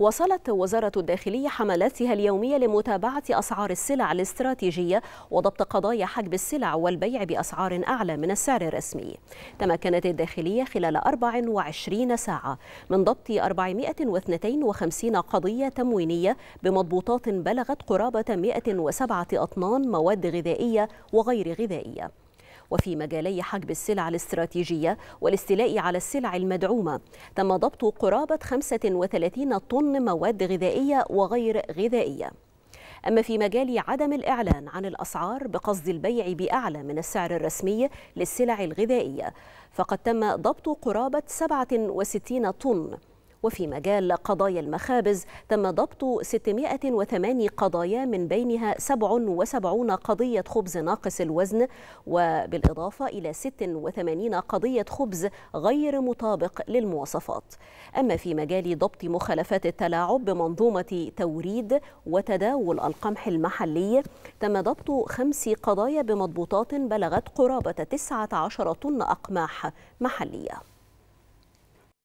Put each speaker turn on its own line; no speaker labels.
وصلت وزارة الداخلية حملاتها اليومية لمتابعة أسعار السلع الاستراتيجية وضبط قضايا حجب السلع والبيع بأسعار أعلى من السعر الرسمي تمكنت الداخلية خلال 24 ساعة من ضبط 452 قضية تموينية بمضبوطات بلغت قرابة 107 أطنان مواد غذائية وغير غذائية وفي مجالي حجب السلع الاستراتيجية والاستيلاء على السلع المدعومة تم ضبط قرابة 35 طن مواد غذائية وغير غذائية أما في مجال عدم الإعلان عن الأسعار بقصد البيع بأعلى من السعر الرسمي للسلع الغذائية فقد تم ضبط قرابة 67 طن وفي مجال قضايا المخابز تم ضبط 608 قضايا من بينها 77 قضية خبز ناقص الوزن وبالإضافة إلى 86 قضية خبز غير مطابق للمواصفات أما في مجال ضبط مخالفات التلاعب بمنظومة توريد وتداول القمح المحلي تم ضبط خمس قضايا بمضبوطات بلغت قرابة 19 طن أقماح محلية